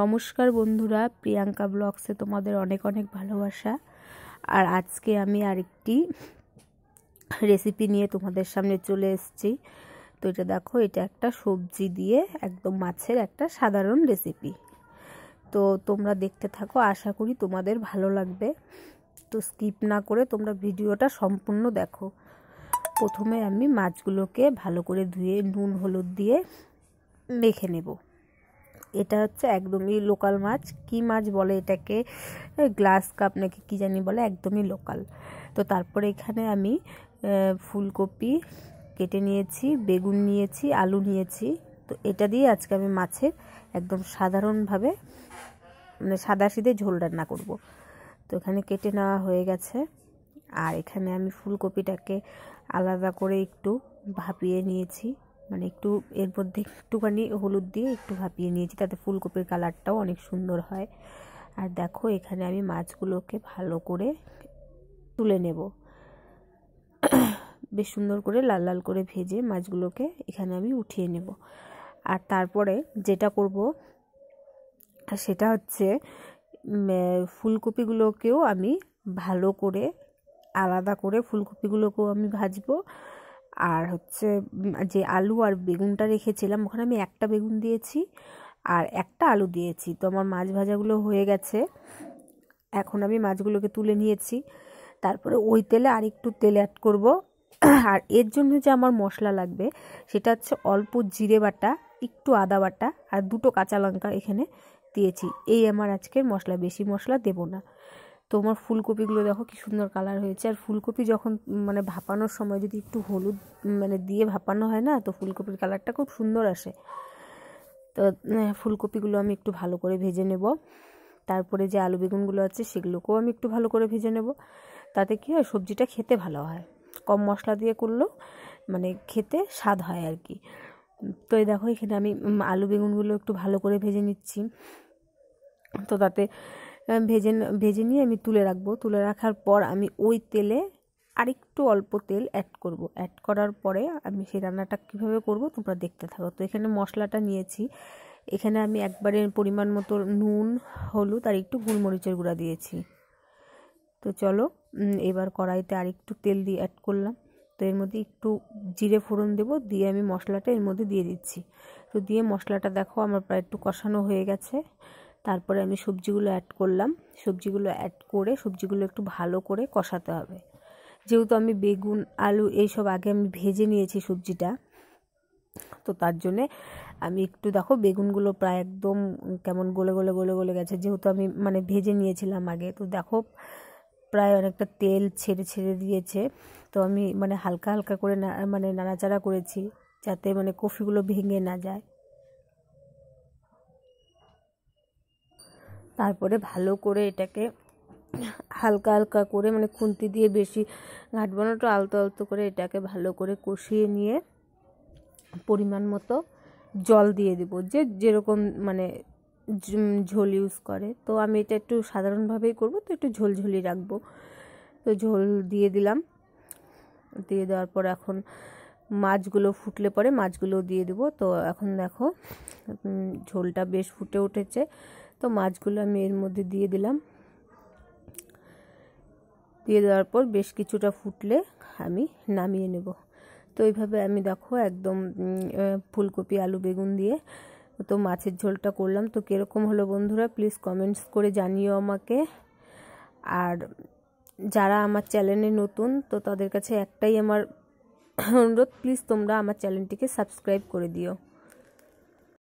নমস্কার বন্ধুরা প্রিয়াঙ্কা ব্লগসে তোমাদের অনেক অনেক ভালোবাসা আর আজকে আমি আরেকটি রেসিপি নিয়ে তোমাদের সামনে চলে এসেছি তো এটা দেখো এটা একটা সবজি দিয়ে একদম মাছের একটা সাধারণ রেসিপি তো তোমরা দেখতে থাকো আশা করি তোমাদের ভালো লাগবে তো স্কিপ না করে তোমরা ভিডিওটা সম্পূর্ণ দেখো প্রথমে আমি মাছগুলোকে ভালো করে ধুয়ে নুন হলুদ দিয়ে মেখে নেবো এটা হচ্ছে একদমই লোকাল মাছ কি মাছ বলে এটাকে গ্লাস কাপ নাকি কী জানি বলে একদমই লোকাল তো তারপরে এখানে আমি ফুলকপি কেটে নিয়েছি বেগুন নিয়েছি আলু নিয়েছি তো এটা দিয়ে আজকে আমি মাছের একদম সাধারণভাবে মানে সাদা সিদে ঝোল রান্না করব তো এখানে কেটে নেওয়া হয়ে গেছে আর এখানে আমি ফুলকপিটাকে আলাদা করে একটু ভাপিয়ে নিয়েছি মানে একটু এর মধ্যে একটুখানি হলুদ দিয়ে একটু ভাপিয়ে নিয়েছি তাতে ফুলকপির কালারটাও অনেক সুন্দর হয় আর দেখো এখানে আমি মাছগুলোকে ভালো করে তুলে নেব বেশ সুন্দর করে লাল লাল করে ভেজে মাছগুলোকে এখানে আমি উঠিয়ে নেব আর তারপরে যেটা করব সেটা হচ্ছে ফুলকপিগুলোকেও আমি ভালো করে আলাদা করে ফুলকপিগুলোকেও আমি ভাজবো আর হচ্ছে যে আলু আর বেগুনটা রেখেছিলাম ওখানে আমি একটা বেগুন দিয়েছি আর একটা আলু দিয়েছি তো আমার মাছ ভাজাগুলো হয়ে গেছে এখন আমি মাছগুলোকে তুলে নিয়েছি তারপরে ওই তেলে আর একটু তেল অ্যাড করব আর এর জন্য যে আমার মশলা লাগবে সেটা হচ্ছে অল্প জিরে বাটা একটু আদা বাটা আর দুটো কাঁচা লঙ্কা এখানে দিয়েছি এই আমার আজকের মশলা বেশি মশলা দেব না তো আমার ফুলকপিগুলো দেখো কি সুন্দর কালার হয়েছে আর ফুলকপি যখন মানে ভাপানোর সময় যদি একটু হলুদ মানে দিয়ে ভাপানো হয় না তো ফুলকপির কালারটা খুব সুন্দর আসে তো হ্যাঁ, ফুলকপিগুলো আমি একটু ভালো করে ভেজে নেব তারপরে যে আলু বেগুনগুলো আছে সেগুলোকেও আমি একটু ভালো করে ভেজে নেব তাতে কি হয় সবজিটা খেতে ভালো হয় কম মশলা দিয়ে করলেও মানে খেতে স্বাদ হয় আর কি তো এই দেখো এখানে আমি আলু বেগুনগুলো একটু ভালো করে ভেজে নিচ্ছি তো তাতে ভেজে ভেজে নিয়ে আমি তুলে রাখবো তুলে রাখার পর আমি ওই তেলে আরেকটু অল্প তেল অ্যাড করব অ্যাড করার পরে আমি সেই রান্নাটা কীভাবে করব তোমরা দেখতে থাকো তো এখানে মশলাটা নিয়েছি এখানে আমি একবারে পরিমাণ মতো নুন হলুদ আর একটু গোলমরিচের গুঁড়া দিয়েছি তো চলো এবার কড়াইতে আরেকটু তেল দিয়ে অ্যাড করলাম তো এর মধ্যে একটু জিরে ফোড়ন দেব দিয়ে আমি মশলাটা এর মধ্যে দিয়ে দিচ্ছি তো দিয়ে মশলাটা দেখো আমার প্রায় একটু কষানো হয়ে গেছে তারপরে আমি সবজিগুলো অ্যাড করলাম সবজিগুলো অ্যাড করে সবজিগুলো একটু ভালো করে কষাতে হবে যেহেতু আমি বেগুন আলু এইসব আগে আমি ভেজে নিয়েছি সবজিটা তো তার জন্যে আমি একটু দেখো বেগুনগুলো প্রায় একদম কেমন গলে গলে গলে গলে গেছে যেহেতু আমি মানে ভেজে নিয়েছিলাম আগে তো দেখো প্রায় অনেকটা তেল ছেড়ে ছেড়ে দিয়েছে তো আমি মানে হালকা হালকা করে মানে নাড়াচাড়া করেছি যাতে মানে কফিগুলো ভেঙে না যায় তারপরে ভালো করে এটাকে হালকা হালকা করে মানে খুন্তি দিয়ে বেশি ঘাটবো না একটু আলতো আলতো করে এটাকে ভালো করে কষিয়ে নিয়ে পরিমাণ মতো জল দিয়ে দেব যে যেরকম মানে ঝোল ইউজ করে তো আমি এটা একটু সাধারণভাবেই করব তো একটু ঝোলঝলি রাখবো তো ঝোল দিয়ে দিলাম দিয়ে দেওয়ার পর এখন মাছগুলো ফুটলে পরে মাছগুলো দিয়ে দেবো তো এখন দেখো ঝোলটা বেশ ফুটে উঠেছে তো মাছগুলো আমি এর মধ্যে দিয়ে দিলাম দিয়ে দেওয়ার পর বেশ কিছুটা ফুটলে আমি নামিয়ে নেব তো এইভাবে আমি দেখো একদম ফুলকপি আলু বেগুন দিয়ে তো মাছের ঝোলটা করলাম তো কীরকম হলো বন্ধুরা প্লিজ কমেন্টস করে জানিও আমাকে আর যারা আমার চ্যানেলে নতুন তো তাদের কাছে একটাই আমার অনুরোধ প্লিজ তোমরা আমার চ্যানেলটিকে সাবস্ক্রাইব করে দিও